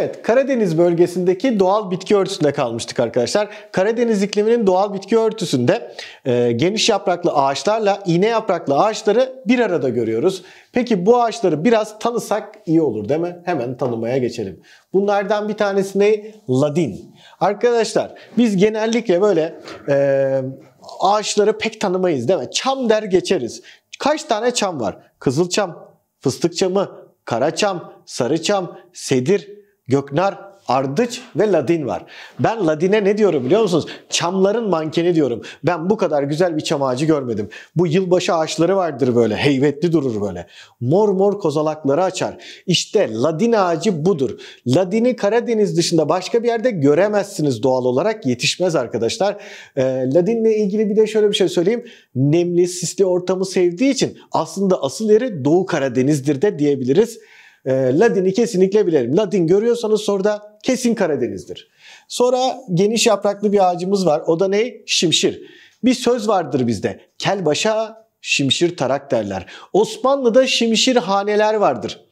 Evet, Karadeniz bölgesindeki doğal bitki örtüsünde kalmıştık arkadaşlar. Karadeniz ikliminin doğal bitki örtüsünde e, geniş yapraklı ağaçlarla iğne yapraklı ağaçları bir arada görüyoruz. Peki bu ağaçları biraz tanısak iyi olur değil mi? Hemen tanımaya geçelim. Bunlardan bir tanesi ne? Ladin. Arkadaşlar biz genellikle böyle e, ağaçları pek tanımayız değil mi? Çam der geçeriz. Kaç tane çam var? Kızılçam, fıstık çamı, karaçam, sarıçam, sedir, Göknar, Ardıç ve Ladin var. Ben Ladin'e ne diyorum biliyor musunuz? Çamların mankeni diyorum. Ben bu kadar güzel bir çam ağacı görmedim. Bu yılbaşı ağaçları vardır böyle. Heybetli durur böyle. Mor mor kozalakları açar. İşte Ladin ağacı budur. Ladin'i Karadeniz dışında başka bir yerde göremezsiniz doğal olarak. Yetişmez arkadaşlar. E, Ladin'le ilgili bir de şöyle bir şey söyleyeyim. Nemli, sisli ortamı sevdiği için aslında asıl yeri Doğu Karadeniz'dir de diyebiliriz. E, Ladin'i kesinlikle bilelim. Ladin görüyorsanız orada kesin Karadeniz'dir. Sonra geniş yapraklı bir ağacımız var. O da ne? Şimşir. Bir söz vardır bizde. Kel başa şimşir tarak derler. Osmanlı'da şimşir haneler vardır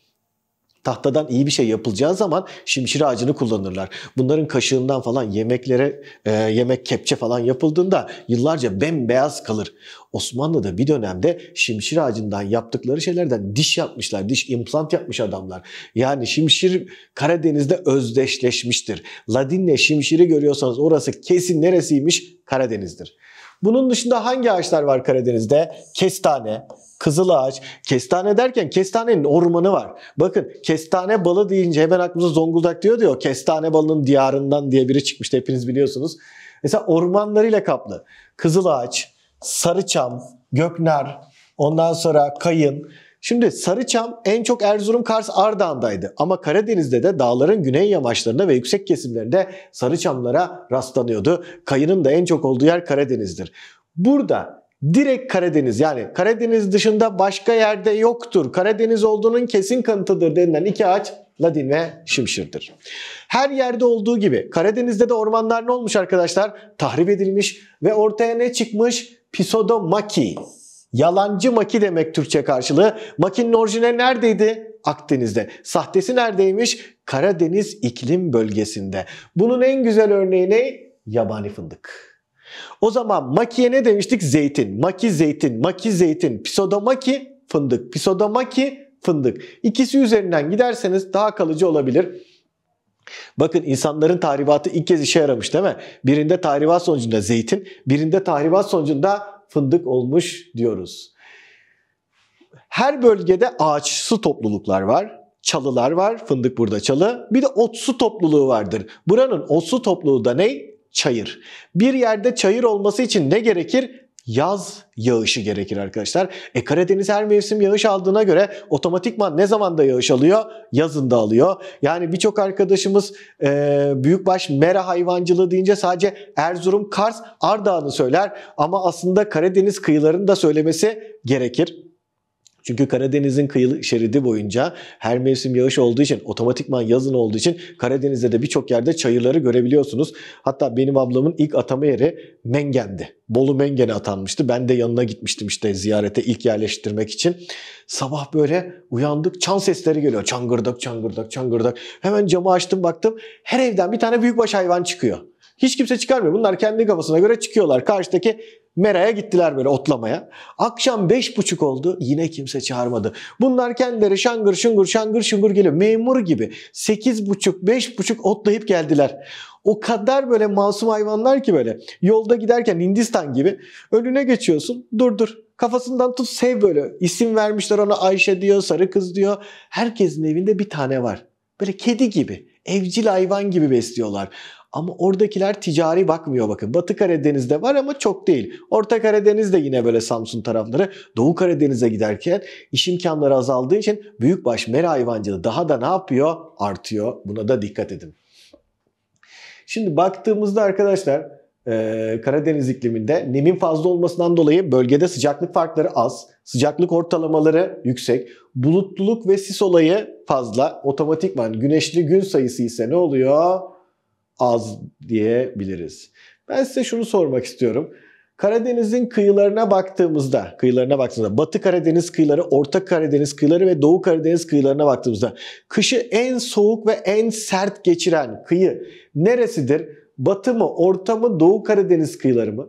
tahtadan iyi bir şey yapılacağı zaman şimşir ağacını kullanırlar. Bunların kaşığından falan yemeklere e, yemek kepçe falan yapıldığında yıllarca bembeyaz kalır. Osmanlı'da bir dönemde şimşir ağacından yaptıkları şeylerden diş yapmışlar. Diş implant yapmış adamlar. Yani şimşir Karadeniz'de özdeşleşmiştir. Ladinle şimşiri görüyorsanız orası kesin neresiymiş? Karadeniz'dir. Bunun dışında hangi ağaçlar var Karadeniz'de? Kestane, kızıl ağaç, kestane derken kestanenin ormanı var. Bakın kestane balı deyince hemen aklımıza Zonguldak diyor diyor. Kestane balının diyarından diye biri çıkmıştı hepiniz biliyorsunuz. Mesela ormanlarıyla kaplı. Kızıl ağaç, sarıçam, göknar, ondan sonra kayın. Şimdi Sarıçam en çok Erzurum, Kars, Ardahan'daydı. Ama Karadeniz'de de dağların güney yamaçlarında ve yüksek kesimlerinde Sarıçamlara rastlanıyordu. Kayının da en çok olduğu yer Karadeniz'dir. Burada direkt Karadeniz yani Karadeniz dışında başka yerde yoktur. Karadeniz olduğunun kesin kanıtıdır denilen iki ağaç Ladin ve Şimşir'dir. Her yerde olduğu gibi Karadeniz'de de ormanlar ne olmuş arkadaşlar? Tahrip edilmiş ve ortaya ne çıkmış? maki. Yalancı maki demek Türkçe karşılığı. Makinin orijine neredeydi? Akdeniz'de. Sahtesi neredeymiş? Karadeniz iklim bölgesinde. Bunun en güzel örneği ne? Yabani fındık. O zaman makiye ne demiştik? Zeytin. Maki zeytin, maki zeytin, pisodomaki fındık, pisodomaki fındık. İkisi üzerinden giderseniz daha kalıcı olabilir. Bakın insanların tahribatı ilk kez işe yaramış değil mi? Birinde tahribat sonucunda zeytin, birinde tahribat sonucunda fındık olmuş diyoruz. Her bölgede ağaçsı topluluklar var çalılar var. Fındık burada çalı. Bir de otsu topluluğu vardır. Buranın otsu topluluğu da ne? çayır. Bir yerde çayır olması için ne gerekir? yaz yağışı gerekir arkadaşlar. E Karadeniz her mevsim yağış aldığına göre otomatikman ne zaman da yağış alıyor? Yazında alıyor. Yani birçok arkadaşımız e, büyükbaş mera hayvancılığı deyince sadece Erzurum, Kars, Ardahan'ı söyler. Ama aslında Karadeniz kıyılarını da söylemesi gerekir. Çünkü Karadeniz'in kıyı şeridi boyunca her mevsim yağış olduğu için, otomatikman yazın olduğu için Karadeniz'de de birçok yerde çayırları görebiliyorsunuz. Hatta benim ablamın ilk atama yeri Mengen'di. Bolu Mengen'e atanmıştı. Ben de yanına gitmiştim işte ziyarete ilk yerleştirmek için. Sabah böyle uyandık çan sesleri geliyor. Çangırdak, çangırdak, çangırdak. Hemen camı açtım baktım. Her evden bir tane büyükbaş hayvan çıkıyor. Hiç kimse çıkarmıyor. Bunlar kendi kafasına göre çıkıyorlar. Karşıdaki Mera'ya gittiler böyle otlamaya. Akşam beş buçuk oldu yine kimse çağırmadı. Bunlar kendileri şangır şungur şangır şungur geliyor. Memur gibi sekiz buçuk beş buçuk otlayıp geldiler. O kadar böyle masum hayvanlar ki böyle. Yolda giderken Hindistan gibi önüne geçiyorsun dur dur. Kafasından tut sev böyle. isim vermişler ona Ayşe diyor, sarı kız diyor. Herkesin evinde bir tane var. Böyle kedi gibi, evcil hayvan gibi besliyorlar. Ama oradakiler ticari bakmıyor bakın. Batı Karadeniz'de var ama çok değil. Orta Karadeniz'de yine böyle Samsun tarafları. Doğu Karadeniz'e giderken iş imkanları azaldığı için büyükbaş mera hayvancılığı daha da ne yapıyor? Artıyor. Buna da dikkat edin. Şimdi baktığımızda arkadaşlar e, Karadeniz ikliminde nemin fazla olmasından dolayı bölgede sıcaklık farkları az, sıcaklık ortalamaları yüksek, bulutluluk ve sis olayı fazla. Otomatikman güneşli gün sayısı ise ne oluyor? az diyebiliriz. Ben size şunu sormak istiyorum. Karadeniz'in kıyılarına baktığımızda, kıyılarına baktığımızda, Batı Karadeniz kıyıları, Orta Karadeniz kıyıları ve Doğu Karadeniz kıyılarına baktığımızda kışı en soğuk ve en sert geçiren kıyı neresidir? Batı mı, Orta mı, Doğu Karadeniz kıyıları mı?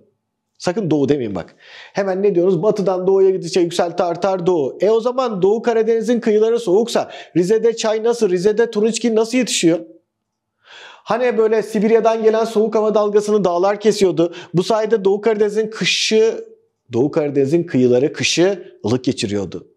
Sakın doğu demeyin bak. Hemen ne diyoruz? Batıdan doğuya gidince yükselti artar doğu. E o zaman Doğu Karadeniz'in kıyıları soğuksa Rize'de çay nasıl, Rize'de turunçgil nasıl yetişiyor? Hani böyle Sibirya'dan gelen soğuk hava dalgasını dağlar kesiyordu. Bu sayede Doğu Karadeniz'in kışı, Doğu Karadeniz'in kıyıları kışı ılık geçiriyordu.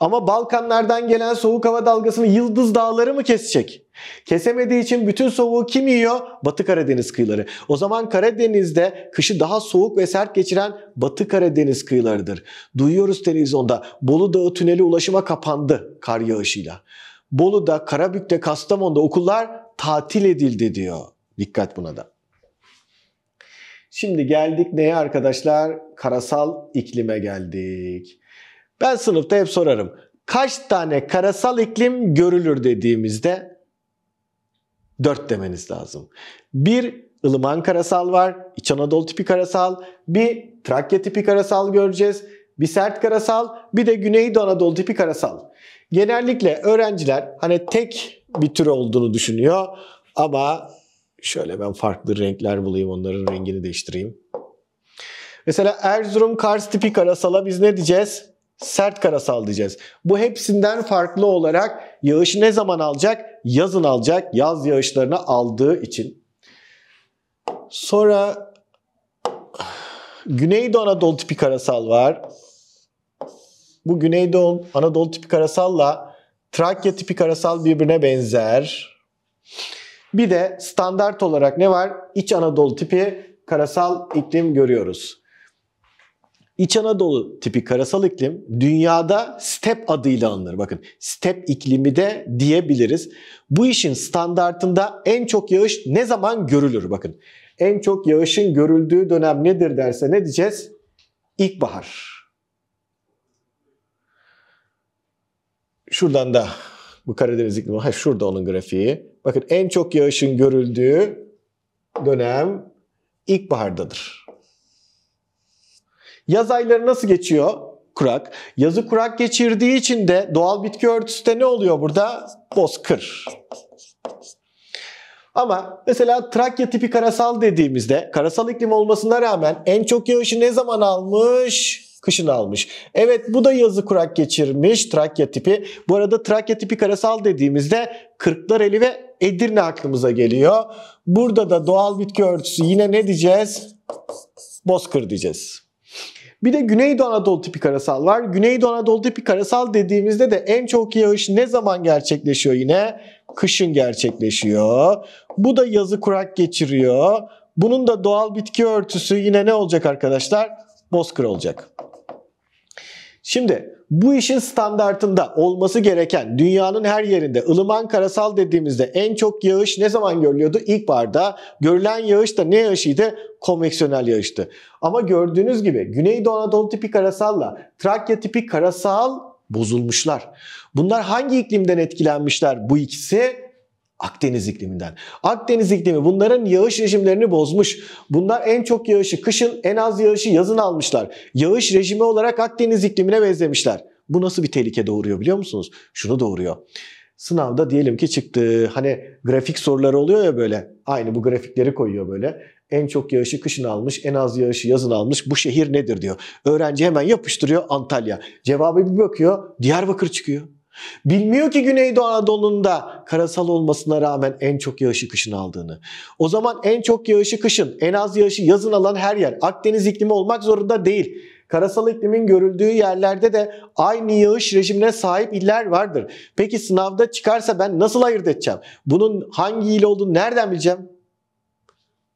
Ama Balkanlardan gelen soğuk hava dalgasını Yıldız Dağları mı kesecek? Kesemediği için bütün soğuğu kim yiyor? Batı Karadeniz kıyıları. O zaman Karadeniz'de kışı daha soğuk ve sert geçiren Batı Karadeniz kıyılarıdır. Duyuyoruz televizyonda Bolu Dağı tüneli ulaşıma kapandı kar yağışıyla. Bolu'da, Karabük'te, Kastamonu'da okullar tatil edildi diyor. Dikkat buna da. Şimdi geldik neye arkadaşlar? Karasal iklime geldik. Ben sınıfta hep sorarım. Kaç tane karasal iklim görülür dediğimizde 4 demeniz lazım. Bir ılıman karasal var, İç Anadolu tipi karasal, bir Trakya tipi karasal göreceğiz, bir sert karasal, bir de Güneydoğu Anadolu tipi karasal. Genellikle öğrenciler hani tek bir tür olduğunu düşünüyor. Ama şöyle ben farklı renkler bulayım onların rengini değiştireyim. Mesela Erzurum Kars tipi karasala biz ne diyeceğiz? Sert karasal diyeceğiz. Bu hepsinden farklı olarak yağış ne zaman alacak? Yazın alacak. Yaz yağışlarını aldığı için. Sonra Güneydoğu Anadolu tipi karasal var. Bu Güneydoğu Anadolu tipi karasalla Trakya tipi karasal birbirine benzer. Bir de standart olarak ne var? İç Anadolu tipi karasal iklim görüyoruz. İç Anadolu tipi karasal iklim dünyada step adıyla anılır. Bakın step iklimi de diyebiliriz. Bu işin standartında en çok yağış ne zaman görülür? Bakın en çok yağışın görüldüğü dönem nedir derse ne diyeceğiz? İlkbahar. Şuradan da bu Karadeniz iklimi, hayır şurada onun grafiği. Bakın en çok yağışın görüldüğü dönem ilkbahardadır. Yaz ayları nasıl geçiyor? Kurak. Yazı kurak geçirdiği için de doğal bitki örtüsü de ne oluyor burada? Bozkır. Ama mesela Trakya tipi karasal dediğimizde karasal iklim olmasına rağmen en çok yağışı ne zaman almış? kışın almış. Evet bu da yazı kurak geçirmiş Trakya tipi. Bu arada Trakya tipi karasal dediğimizde Kırklareli ve Edirne aklımıza geliyor. Burada da doğal bitki örtüsü yine ne diyeceğiz? Bozkır diyeceğiz. Bir de Güneydoğu Anadolu tipi karasal var. Güneydoğu Anadolu tipi karasal dediğimizde de en çok yağış ne zaman gerçekleşiyor yine? Kışın gerçekleşiyor. Bu da yazı kurak geçiriyor. Bunun da doğal bitki örtüsü yine ne olacak arkadaşlar? Bozkır olacak. Şimdi bu işin standartında olması gereken dünyanın her yerinde ılıman karasal dediğimizde en çok yağış ne zaman görülüyordu? İlkbaharda. Görülen yağış da ne yağışıydı? Konveksiyonel yağıştı. Ama gördüğünüz gibi Güneydoğu Anadolu tipi karasalla Trakya tipi karasal bozulmuşlar. Bunlar hangi iklimden etkilenmişler bu ikisi? Akdeniz ikliminden. Akdeniz iklimi bunların yağış rejimlerini bozmuş. Bunlar en çok yağışı kışın, en az yağışı yazın almışlar. Yağış rejimi olarak Akdeniz iklimine benzemişler. Bu nasıl bir tehlike doğuruyor biliyor musunuz? Şunu doğuruyor. Sınavda diyelim ki çıktı hani grafik soruları oluyor ya böyle. Aynı bu grafikleri koyuyor böyle. En çok yağışı kışın almış, en az yağışı yazın almış. Bu şehir nedir diyor. Öğrenci hemen yapıştırıyor Antalya. Cevabı bir bakıyor Diyarbakır çıkıyor. Bilmiyor ki Güneydoğu Anadolu'nda karasal olmasına rağmen en çok yağışı kışın aldığını. O zaman en çok yağışı kışın, en az yağışı yazın alan her yer Akdeniz iklimi olmak zorunda değil. Karasal iklimin görüldüğü yerlerde de aynı yağış rejimine sahip iller vardır. Peki sınavda çıkarsa ben nasıl ayırt edeceğim? Bunun hangi il olduğunu nereden bileceğim?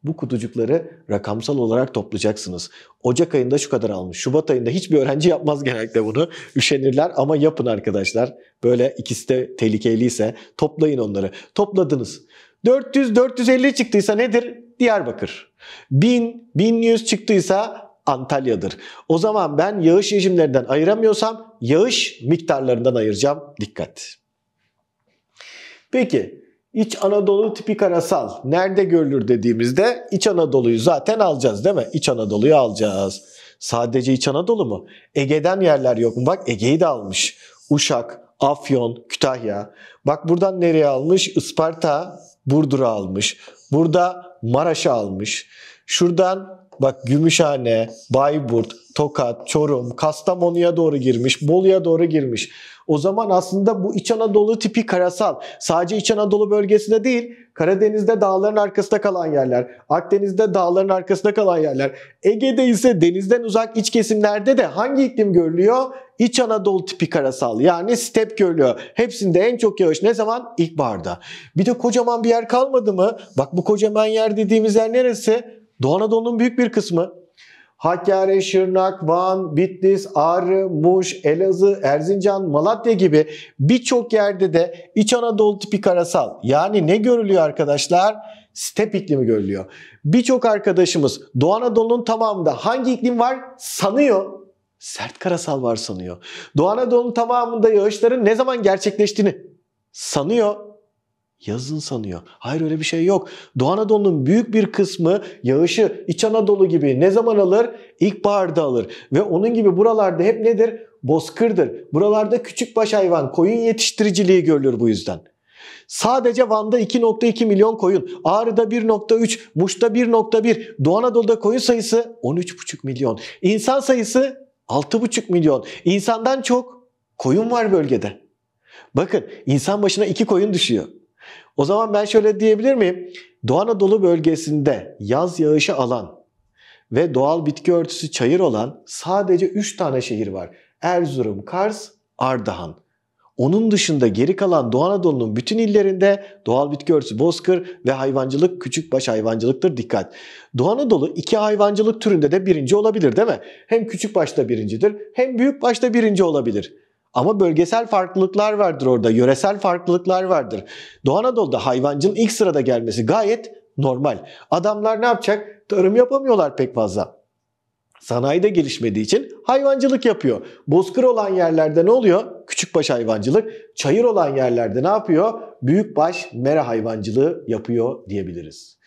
Bu kutucukları rakamsal olarak toplayacaksınız. Ocak ayında şu kadar almış. Şubat ayında hiçbir öğrenci yapmaz genellikle bunu. Üşenirler ama yapın arkadaşlar. Böyle ikisi de tehlikeliyse toplayın onları. Topladınız. 400-450 çıktıysa nedir? Diyarbakır. 1000-1100 çıktıysa Antalya'dır. O zaman ben yağış rejimlerinden ayıramıyorsam yağış miktarlarından ayıracağım. Dikkat. Peki İç Anadolu tipik arasal. Nerede görülür dediğimizde İç Anadolu'yu zaten alacağız değil mi? İç Anadolu'yu alacağız. Sadece İç Anadolu mu? Ege'den yerler yok mu? Bak Ege'yi de almış. Uşak, Afyon, Kütahya. Bak buradan nereye almış? Isparta, Burdur'u almış. Burada Maraş'ı almış. Şuradan bak Gümüşhane, Bayburt, Tokat, Çorum, Kastamonu'ya doğru girmiş, Bolu'ya doğru girmiş. O zaman aslında bu İç Anadolu tipi karasal. Sadece İç Anadolu bölgesinde değil, Karadeniz'de dağların arkasında kalan yerler, Akdeniz'de dağların arkasında kalan yerler, Ege'de ise denizden uzak iç kesimlerde de hangi iklim görülüyor? İç Anadolu tipi karasal yani step görülüyor. Hepsinde en çok yağış ne zaman? İlkbaharda. Bir de kocaman bir yer kalmadı mı? Bak bu kocaman yer dediğimiz yer neresi? Doğu Anadolu'nun büyük bir kısmı. Hakkari, Şırnak, Van, Bitlis, Ağrı, Muş, Elazığ, Erzincan, Malatya gibi birçok yerde de İç Anadolu tipik karasal. Yani ne görülüyor arkadaşlar? Step iklimi görülüyor. Birçok arkadaşımız Doğu Anadolu'nun tamamında hangi iklim var sanıyor sert karasal var sanıyor. Doğu Anadolu'nun tamamında yağışların ne zaman gerçekleştiğini sanıyor yazın sanıyor. Hayır öyle bir şey yok. Doğu Anadolu'nun büyük bir kısmı yağışı İç Anadolu gibi ne zaman alır? İlkbaharda alır. Ve onun gibi buralarda hep nedir? Bozkırdır. Buralarda küçükbaş hayvan, koyun yetiştiriciliği görülür bu yüzden. Sadece Van'da 2.2 milyon koyun, Ağrı'da 1.3, Muş'ta 1.1, Doğu Anadolu'da koyun sayısı 13.5 milyon. İnsan sayısı 6.5 milyon. İnsandan çok koyun var bölgede. Bakın insan başına 2 koyun düşüyor. O zaman ben şöyle diyebilir miyim? Doğu Anadolu bölgesinde yaz yağışı alan ve doğal bitki örtüsü çayır olan sadece 3 tane şehir var. Erzurum, Kars, Ardahan. Onun dışında geri kalan Doğu Anadolu'nun bütün illerinde doğal bitki örtüsü bozkır ve hayvancılık küçükbaş hayvancılıktır dikkat. Doğu Anadolu iki hayvancılık türünde de birinci olabilir değil mi? Hem küçükbaşta birincidir hem büyükbaşta birinci olabilir. Ama bölgesel farklılıklar vardır orada, yöresel farklılıklar vardır. Doğu Anadolu'da hayvancılığın ilk sırada gelmesi gayet normal. Adamlar ne yapacak? Tarım yapamıyorlar pek fazla. Sanayi de gelişmediği için hayvancılık yapıyor. Bozkır olan yerlerde ne oluyor? Küçükbaş hayvancılık. Çayır olan yerlerde ne yapıyor? Büyükbaş mera hayvancılığı yapıyor diyebiliriz.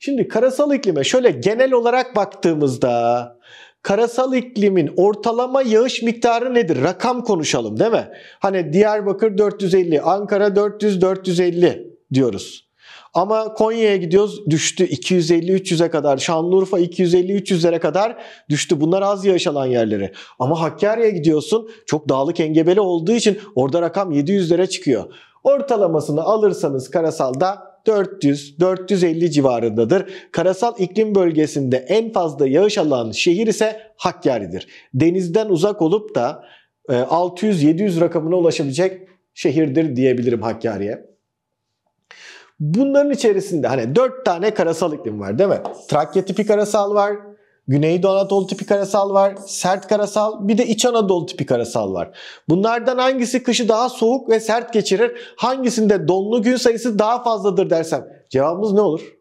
Şimdi karasal iklime şöyle genel olarak baktığımızda karasal iklimin ortalama yağış miktarı nedir? Rakam konuşalım değil mi? Hani Diyarbakır 450, Ankara 400-450 diyoruz. Ama Konya'ya gidiyoruz düştü 250-300'e kadar. Şanlıurfa 250-300'lere kadar düştü. Bunlar az yağış alan yerleri. Ama Hakkari'ye gidiyorsun çok dağlık engebeli olduğu için orada rakam 700'lere çıkıyor. Ortalamasını alırsanız karasalda 400-450 civarındadır. Karasal iklim bölgesinde en fazla yağış alan şehir ise Hakkari'dir. Denizden uzak olup da 600-700 e, rakamına ulaşabilecek şehirdir diyebilirim Hakkari'ye. Bunların içerisinde hani 4 tane karasal iklim var değil mi? Trakya tipi karasal var, Güneydoğu Anadolu tipi karasal var, sert karasal, bir de İç Anadolu tipi karasal var. Bunlardan hangisi kışı daha soğuk ve sert geçirir? Hangisinde donlu gün sayısı daha fazladır dersem cevabımız ne olur?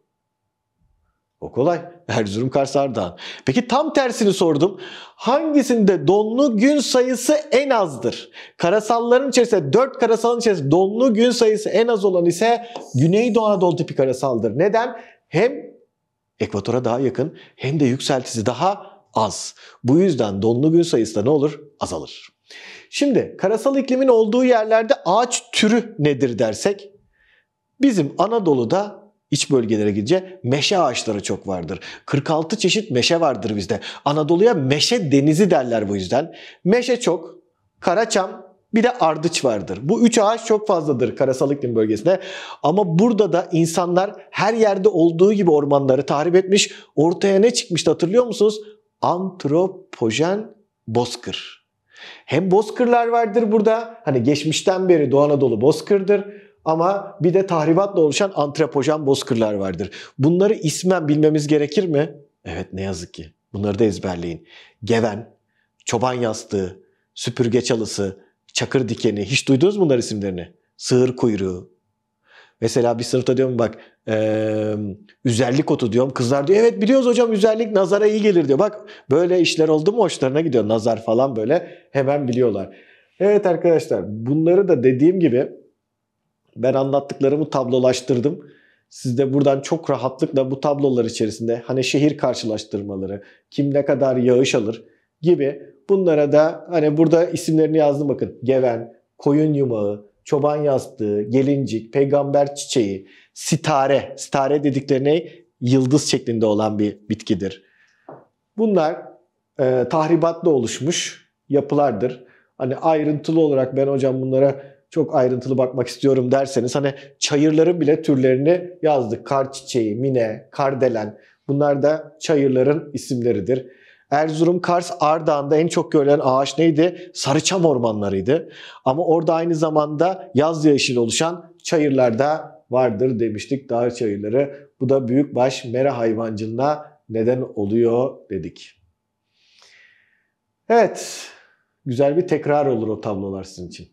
O kolay. Erzurum Kars Ardahan. Peki tam tersini sordum. Hangisinde donlu gün sayısı en azdır? Karasalların içerisinde 4 karasalın içerisinde donlu gün sayısı en az olan ise Güneydoğu Anadolu tipi karasaldır. Neden? Hem ekvatora daha yakın hem de yükseltisi daha az. Bu yüzden donlu gün sayısı da ne olur? Azalır. Şimdi karasal iklimin olduğu yerlerde ağaç türü nedir dersek bizim Anadolu'da iç bölgelere gidince meşe ağaçları çok vardır. 46 çeşit meşe vardır bizde. Anadolu'ya meşe denizi derler bu yüzden. Meşe çok, karaçam, bir de ardıç vardır. Bu üç ağaç çok fazladır karasal iklim bölgesinde. Ama burada da insanlar her yerde olduğu gibi ormanları tahrip etmiş. Ortaya ne çıkmıştı hatırlıyor musunuz? Antropojen bozkır. Hem bozkırlar vardır burada. Hani geçmişten beri Doğu Anadolu bozkırdır. Ama bir de tahribatla oluşan antropojen bozkırlar vardır. Bunları ismen bilmemiz gerekir mi? Evet ne yazık ki. Bunları da ezberleyin. Geven, çoban yastığı, süpürge çalısı, Çakır dikeni. Hiç duydunuz bunlar isimlerini? Sığır kuyruğu. Mesela bir sınıfta diyorum bak e, üzerlik otu diyorum. Kızlar diyor evet biliyoruz hocam üzerlik nazara iyi gelir diyor. Bak böyle işler oldu mu hoşlarına gidiyor. Nazar falan böyle hemen biliyorlar. Evet arkadaşlar bunları da dediğim gibi ben anlattıklarımı tablolaştırdım. Siz de buradan çok rahatlıkla bu tablolar içerisinde hani şehir karşılaştırmaları, kim ne kadar yağış alır gibi Bunlara da hani burada isimlerini yazdım bakın. Geven, koyun yumağı, çoban yastığı, gelincik, peygamber çiçeği, sitare. Sitare dediklerine yıldız şeklinde olan bir bitkidir. Bunlar e, tahribatla oluşmuş yapılardır. Hani ayrıntılı olarak ben hocam bunlara çok ayrıntılı bakmak istiyorum derseniz hani çayırların bile türlerini yazdık. Kar çiçeği, mine, kardelen bunlar da çayırların isimleridir. Erzurum, Kars, Ardahan'da en çok görülen ağaç neydi? Sarıçam ormanlarıydı. Ama orada aynı zamanda yaz yeşil oluşan çayırlarda vardır demiştik dağ çayırları. Bu da büyükbaş mera hayvancılığına neden oluyor dedik. Evet, güzel bir tekrar olur o tablolar sizin için.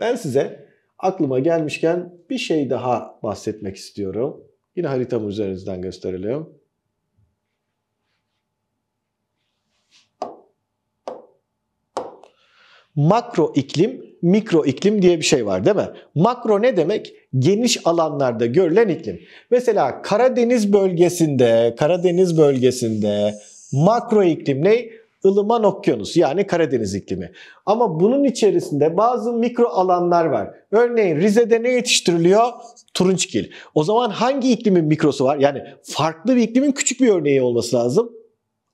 Ben size aklıma gelmişken bir şey daha bahsetmek istiyorum. Yine haritamı üzerinizden gösterelim. makro iklim, mikro iklim diye bir şey var değil mi? Makro ne demek? Geniş alanlarda görülen iklim. Mesela Karadeniz bölgesinde, Karadeniz bölgesinde makro iklim ne? ılıman okyanus yani Karadeniz iklimi. Ama bunun içerisinde bazı mikro alanlar var. Örneğin Rize'de ne yetiştiriliyor? Turunçgil. O zaman hangi iklimin mikrosu var? Yani farklı bir iklimin küçük bir örneği olması lazım.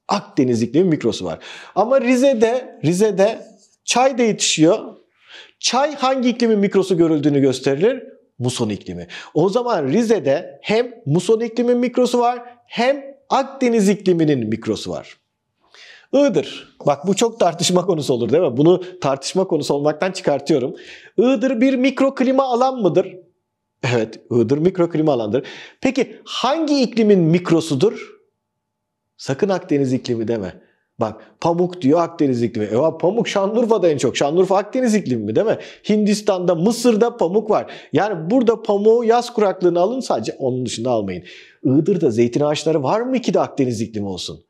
Akdeniz iklimi mikrosu var. Ama Rize'de Rize'de Çay da yetişiyor. Çay hangi iklimin mikrosu görüldüğünü gösterilir? Muson iklimi. O zaman Rize'de hem muson iklimin mikrosu var hem Akdeniz ikliminin mikrosu var. Iğdır. Bak bu çok tartışma konusu olur değil mi? Bunu tartışma konusu olmaktan çıkartıyorum. Iğdır bir mikroklima alan mıdır? Evet, Iğdır mikroklima alandır. Peki hangi iklimin mikrosudur? Sakın Akdeniz iklimi deme. Bak pamuk diyor Akdeniz iklimi. E, pamuk Şanlıurfa'da en çok. Şanlıurfa Akdeniz iklimi değil mi? Hindistan'da, Mısır'da pamuk var. Yani burada pamuğu yaz kuraklığını alın sadece onun dışında almayın. Iğdır'da zeytin ağaçları var mı ki de Akdeniz iklimi olsun?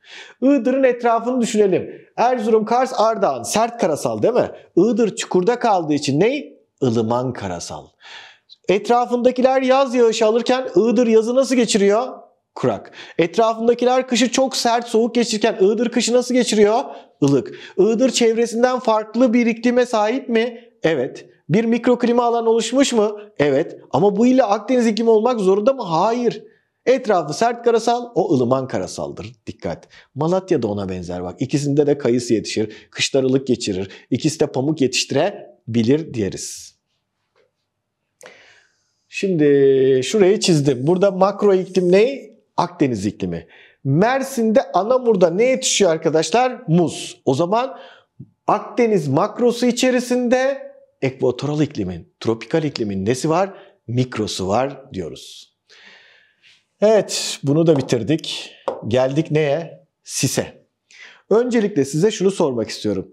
Iğdır'ın etrafını düşünelim. Erzurum, Kars, Ardahan sert karasal değil mi? Iğdır çukurda kaldığı için ney? Ilıman karasal. Etrafındakiler yaz yağışı alırken Iğdır yazı nasıl geçiriyor? kurak. Etrafındakiler kışı çok sert soğuk geçirirken Iğdır kışı nasıl geçiriyor? Ilık. Iğdır çevresinden farklı bir iklime sahip mi? Evet. Bir mikro klima alan oluşmuş mu? Evet. Ama bu ile Akdeniz iklimi olmak zorunda mı? Hayır. Etrafı sert karasal, o ılıman karasaldır. Dikkat. Malatya da ona benzer bak. İkisinde de kayısı yetişir, kışlar ılık geçirir. İkisi de pamuk yetiştirebilir diyeriz. Şimdi şurayı çizdim. Burada makro iklim ne? Akdeniz iklimi. Mersin'de Anamur'da ne yetişiyor arkadaşlar? Muz. O zaman Akdeniz makrosu içerisinde ekvatoral iklimin, tropikal iklimin nesi var? Mikrosu var diyoruz. Evet, bunu da bitirdik. Geldik neye? Sise. Öncelikle size şunu sormak istiyorum.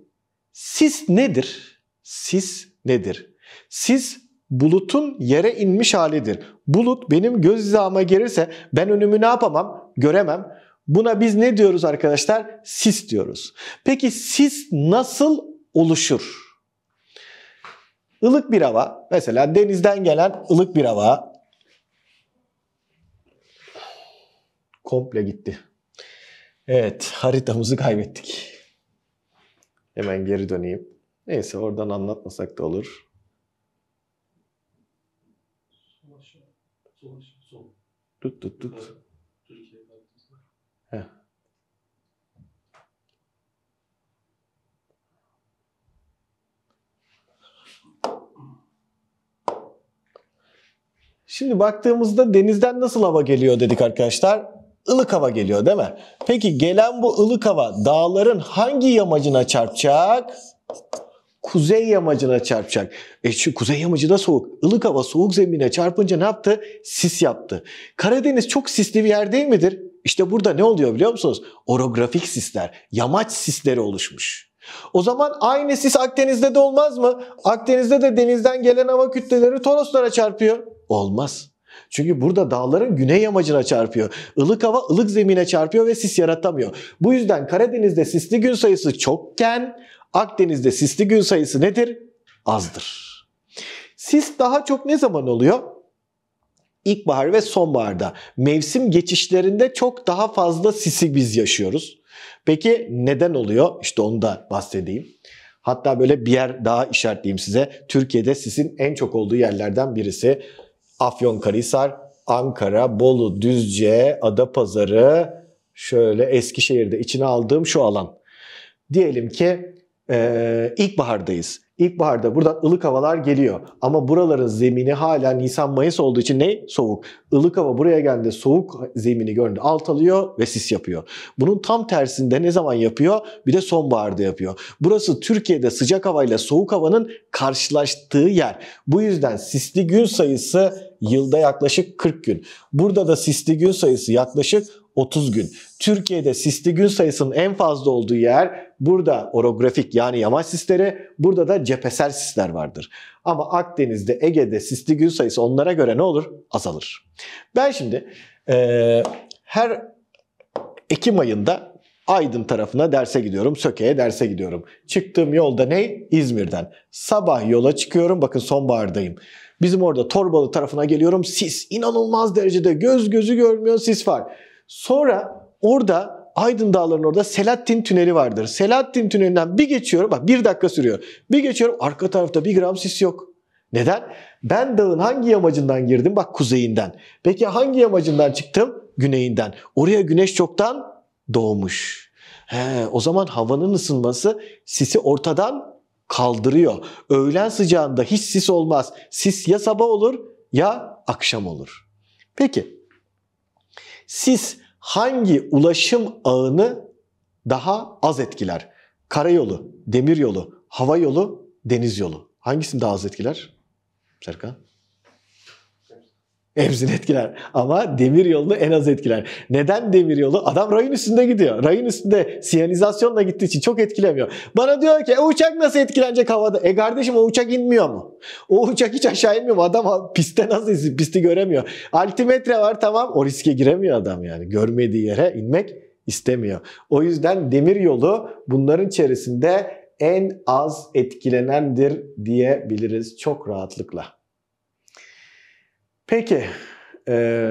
Sis nedir? Sis nedir? Sis bulutun yere inmiş halidir. Bulut benim göz hizama gelirse ben önümü ne yapamam? Göremem. Buna biz ne diyoruz arkadaşlar? Sis diyoruz. Peki sis nasıl oluşur? Ilık bir hava, mesela denizden gelen ılık bir hava komple gitti. Evet, haritamızı kaybettik. Hemen geri döneyim. Neyse oradan anlatmasak da olur. Sonuç sol. Tut tut tut. Türkiye baktığınızda. Şimdi baktığımızda denizden nasıl hava geliyor dedik arkadaşlar. Ilık hava geliyor değil mi? Peki gelen bu ılık hava dağların hangi yamacına çarpacak? kuzey yamacına çarpacak. E şu kuzey yamacı da soğuk. Ilık hava soğuk zemine çarpınca ne yaptı? Sis yaptı. Karadeniz çok sisli bir yer değil midir? İşte burada ne oluyor biliyor musunuz? Orografik sisler, yamaç sisleri oluşmuş. O zaman aynı sis Akdeniz'de de olmaz mı? Akdeniz'de de denizden gelen hava kütleleri Toroslara çarpıyor. Olmaz. Çünkü burada dağların güney yamacına çarpıyor. Ilık hava ılık zemine çarpıyor ve sis yaratamıyor. Bu yüzden Karadeniz'de sisli gün sayısı çokken Akdeniz'de sisli gün sayısı nedir? Azdır. Sis daha çok ne zaman oluyor? İlkbahar ve sonbaharda. Mevsim geçişlerinde çok daha fazla sisi biz yaşıyoruz. Peki neden oluyor? İşte onu da bahsedeyim. Hatta böyle bir yer daha işaretleyeyim size. Türkiye'de sisin en çok olduğu yerlerden birisi. Afyonkarahisar, Ankara, Bolu, Düzce, Adapazarı, şöyle Eskişehir'de içine aldığım şu alan. Diyelim ki e, ilkbahardayız. İlkbaharda buradan ılık havalar geliyor. Ama buraların zemini hala Nisan-Mayıs olduğu için ne? Soğuk. Ilık hava buraya geldi soğuk zemini gördü, Alt alıyor ve sis yapıyor. Bunun tam tersinde ne zaman yapıyor? Bir de sonbaharda yapıyor. Burası Türkiye'de sıcak havayla soğuk havanın karşılaştığı yer. Bu yüzden sisli gün sayısı yılda yaklaşık 40 gün. Burada da sisli gün sayısı yaklaşık 30 gün. Türkiye'de sisli gün sayısının en fazla olduğu yer burada orografik yani yamaç sisleri, burada da cephesel sisler vardır. Ama Akdeniz'de, Ege'de sisli gün sayısı onlara göre ne olur? Azalır. Ben şimdi e, her Ekim ayında Aydın tarafına derse gidiyorum. Söke'ye derse gidiyorum. Çıktığım yolda ne? İzmir'den. Sabah yola çıkıyorum. Bakın sonbahardayım. Bizim orada Torbalı tarafına geliyorum. Sis inanılmaz derecede göz gözü görmüyor sis var. Sonra orada Aydın Dağları'nın orada Selahattin Tüneli vardır. Selahattin Tüneli'nden bir geçiyorum. Bak bir dakika sürüyor. Bir geçiyorum. Arka tarafta bir gram sis yok. Neden? Ben dağın hangi yamacından girdim? Bak kuzeyinden. Peki hangi yamacından çıktım? Güneyinden. Oraya güneş çoktan doğmuş. He, o zaman havanın ısınması sisi ortadan kaldırıyor. Öğlen sıcağında hiç sis olmaz. Sis ya sabah olur ya akşam olur. Peki sis hangi ulaşım ağını daha az etkiler? Karayolu, demiryolu, hava yolu, deniz yolu. Hangisini daha az etkiler? Serkan? Hepsini etkiler. Ama demir yolunu en az etkiler. Neden demir yolu? Adam rayın üstünde gidiyor. Rayın üstünde siyanizasyonla gittiği için çok etkilemiyor. Bana diyor ki e, uçak nasıl etkilenecek havada? E kardeşim o uçak inmiyor mu? O uçak hiç aşağı inmiyor mu? Adam piste nasıl insin? Pisti göremiyor. Altimetre var tamam. O riske giremiyor adam yani. Görmediği yere inmek istemiyor. O yüzden demir yolu bunların içerisinde en az etkilenendir diyebiliriz çok rahatlıkla. Peki. Ee,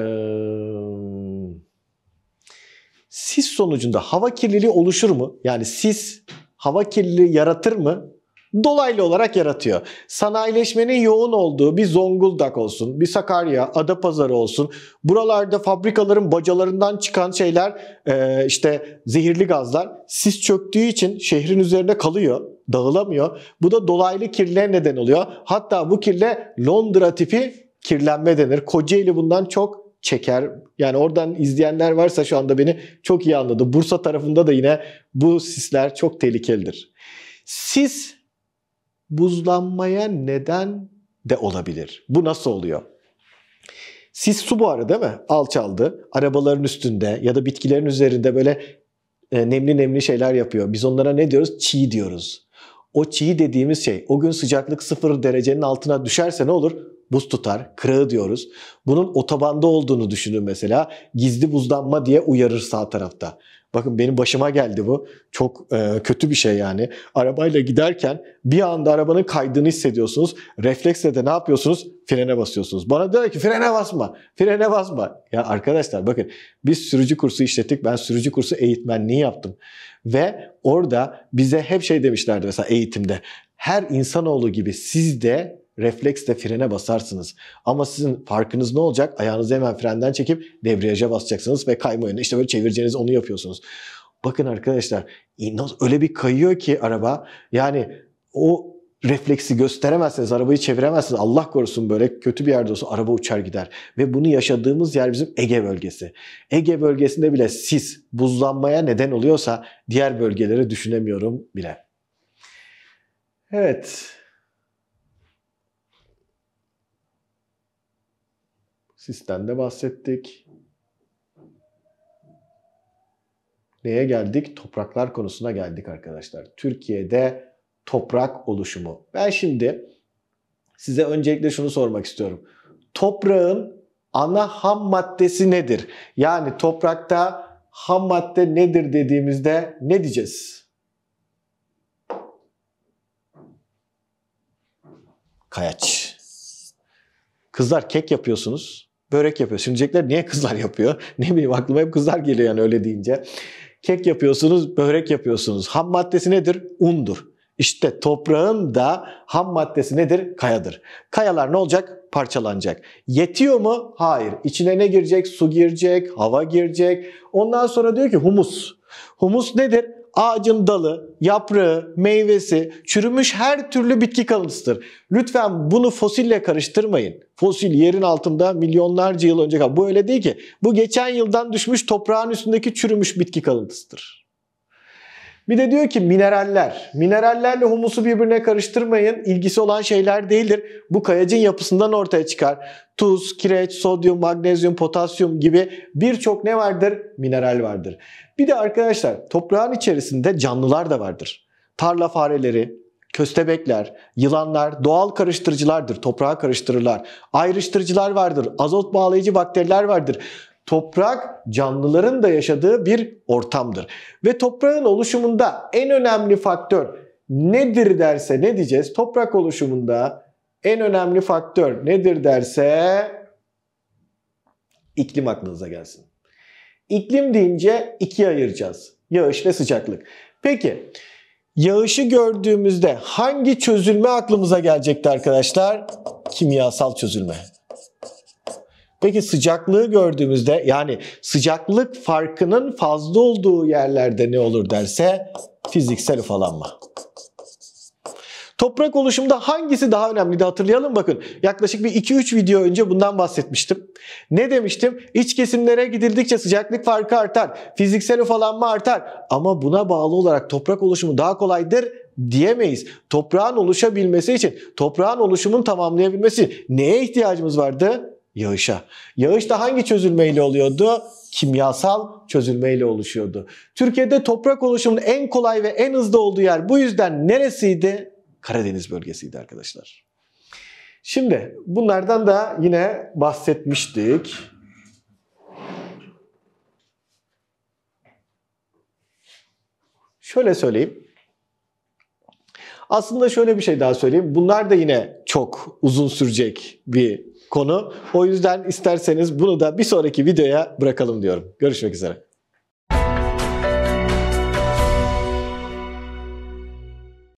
sis sonucunda hava kirliliği oluşur mu? Yani sis hava kirliliği yaratır mı? Dolaylı olarak yaratıyor. Sanayileşmenin yoğun olduğu bir Zonguldak olsun, bir Sakarya, Adapazarı olsun. Buralarda fabrikaların bacalarından çıkan şeyler işte zehirli gazlar sis çöktüğü için şehrin üzerine kalıyor dağılamıyor. Bu da dolaylı kirliliğe neden oluyor. Hatta bu kirle Londra tipi kirlenme denir. Kocaeli bundan çok çeker. Yani oradan izleyenler varsa şu anda beni çok iyi anladı. Bursa tarafında da yine bu sisler çok tehlikelidir. Sis buzlanmaya neden de olabilir. Bu nasıl oluyor? Sis su buharı değil mi? Alçaldı. Arabaların üstünde ya da bitkilerin üzerinde böyle e, nemli nemli şeyler yapıyor. Biz onlara ne diyoruz? Çiğ diyoruz. O çiğ dediğimiz şey o gün sıcaklık sıfır derecenin altına düşerse ne olur? buz tutar, kırağı diyoruz. Bunun otobanda olduğunu düşünün mesela. Gizli buzlanma diye uyarır sağ tarafta. Bakın benim başıma geldi bu. Çok e, kötü bir şey yani. Arabayla giderken bir anda arabanın kaydığını hissediyorsunuz. Refleksle de ne yapıyorsunuz? Frene basıyorsunuz. Bana diyor ki frene basma, frene basma. Ya arkadaşlar bakın biz sürücü kursu işlettik. Ben sürücü kursu eğitmenliği yaptım. Ve orada bize hep şey demişlerdi mesela eğitimde. Her insanoğlu gibi siz de refleksle frene basarsınız. Ama sizin farkınız ne olacak? Ayağınızı hemen frenden çekip debriyaja basacaksınız ve kayma yönüne işte böyle çevireceğiniz onu yapıyorsunuz. Bakın arkadaşlar öyle bir kayıyor ki araba. Yani o refleksi gösteremezseniz, arabayı çeviremezsiniz. Allah korusun böyle kötü bir yerde olsa araba uçar gider. Ve bunu yaşadığımız yer bizim Ege bölgesi. Ege bölgesinde bile sis buzlanmaya neden oluyorsa diğer bölgeleri düşünemiyorum bile. Evet. Sisten de bahsettik. Neye geldik? Topraklar konusuna geldik arkadaşlar. Türkiye'de toprak oluşumu. Ben şimdi size öncelikle şunu sormak istiyorum. Toprağın ana ham maddesi nedir? Yani toprakta ham madde nedir dediğimizde ne diyeceğiz? Kayaç. Kızlar kek yapıyorsunuz börek yapıyor. Şimdi diyecekler niye kızlar yapıyor? Ne bileyim aklıma hep kızlar geliyor yani öyle deyince. Kek yapıyorsunuz, börek yapıyorsunuz. Ham maddesi nedir? Undur. İşte toprağın da ham maddesi nedir? Kayadır. Kayalar ne olacak? Parçalanacak. Yetiyor mu? Hayır. İçine ne girecek? Su girecek, hava girecek. Ondan sonra diyor ki humus. Humus nedir? ağacın dalı, yaprağı, meyvesi, çürümüş her türlü bitki kalıntısıdır. Lütfen bunu fosille karıştırmayın. Fosil yerin altında milyonlarca yıl önce kaldı. Bu öyle değil ki. Bu geçen yıldan düşmüş toprağın üstündeki çürümüş bitki kalıntısıdır. Bir de diyor ki mineraller. Minerallerle humusu birbirine karıştırmayın. İlgisi olan şeyler değildir. Bu kayacın yapısından ortaya çıkar. Tuz, kireç, sodyum, magnezyum, potasyum gibi birçok ne vardır? Mineral vardır. Bir de arkadaşlar toprağın içerisinde canlılar da vardır. Tarla fareleri, köstebekler, yılanlar doğal karıştırıcılardır. Toprağa karıştırırlar. Ayrıştırıcılar vardır. Azot bağlayıcı bakteriler vardır. Toprak canlıların da yaşadığı bir ortamdır. Ve toprağın oluşumunda en önemli faktör nedir derse ne diyeceğiz? Toprak oluşumunda en önemli faktör nedir derse iklim aklınıza gelsin. İklim deyince ikiye ayıracağız. Yağış ve sıcaklık. Peki yağışı gördüğümüzde hangi çözülme aklımıza gelecekti arkadaşlar? Kimyasal çözülme. Peki sıcaklığı gördüğümüzde yani sıcaklık farkının fazla olduğu yerlerde ne olur derse fiziksel ufalanma. Toprak oluşumda hangisi daha önemli de hatırlayalım bakın. Yaklaşık bir 2-3 video önce bundan bahsetmiştim. Ne demiştim? İç kesimlere gidildikçe sıcaklık farkı artar, fiziksel ufalanma artar ama buna bağlı olarak toprak oluşumu daha kolaydır diyemeyiz. Toprağın oluşabilmesi için, toprağın oluşumun tamamlayabilmesi neye ihtiyacımız vardı? Yağışa. Yağış da hangi çözülmeyle oluyordu? Kimyasal çözülmeyle oluşuyordu. Türkiye'de toprak oluşumun en kolay ve en hızlı olduğu yer bu yüzden neresiydi? Karadeniz bölgesiydi arkadaşlar. Şimdi bunlardan da yine bahsetmiştik. Şöyle söyleyeyim. Aslında şöyle bir şey daha söyleyeyim. Bunlar da yine çok uzun sürecek bir konu. O yüzden isterseniz bunu da bir sonraki videoya bırakalım diyorum. Görüşmek üzere.